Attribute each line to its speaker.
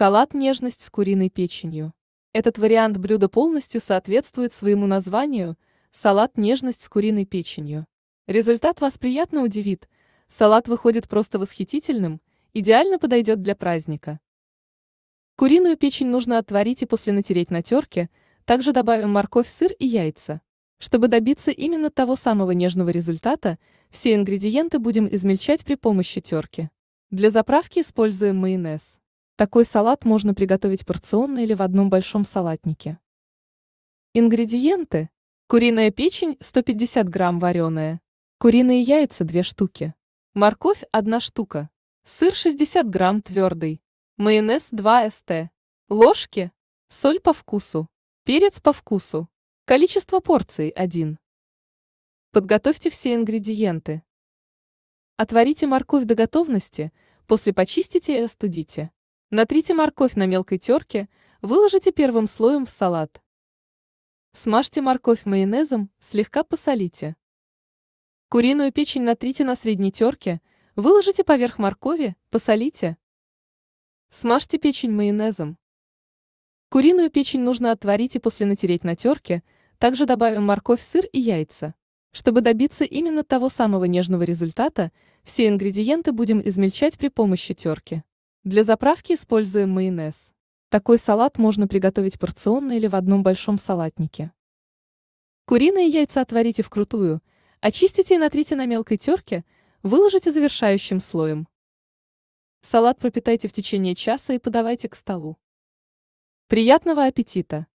Speaker 1: Салат нежность с куриной печенью. Этот вариант блюда полностью соответствует своему названию – салат нежность с куриной печенью. Результат вас приятно удивит. Салат выходит просто восхитительным, идеально подойдет для праздника. Куриную печень нужно отварить и после натереть на терке, также добавим морковь, сыр и яйца. Чтобы добиться именно того самого нежного результата, все ингредиенты будем измельчать при помощи терки. Для заправки используем майонез. Такой салат можно приготовить порционно или в одном большом салатнике. Ингредиенты. Куриная печень 150 грамм вареная. Куриные яйца 2 штуки. Морковь 1 штука. Сыр 60 грамм твердый. Майонез 2 ст. Ложки. Соль по вкусу. Перец по вкусу. Количество порций 1. Подготовьте все ингредиенты. Отварите морковь до готовности, после почистите и остудите. Натрите морковь на мелкой терке, выложите первым слоем в салат. Смажьте морковь майонезом, слегка посолите. Куриную печень натрите на средней терке, выложите поверх моркови, посолите. Смажьте печень майонезом. Куриную печень нужно отварить и после натереть на терке, также добавим морковь, сыр и яйца. Чтобы добиться именно того самого нежного результата, все ингредиенты будем измельчать при помощи терки. Для заправки используем майонез. Такой салат можно приготовить порционно или в одном большом салатнике. Куриные яйца отварите вкрутую, очистите и натрите на мелкой терке, выложите завершающим слоем. Салат пропитайте в течение часа и подавайте к столу. Приятного аппетита!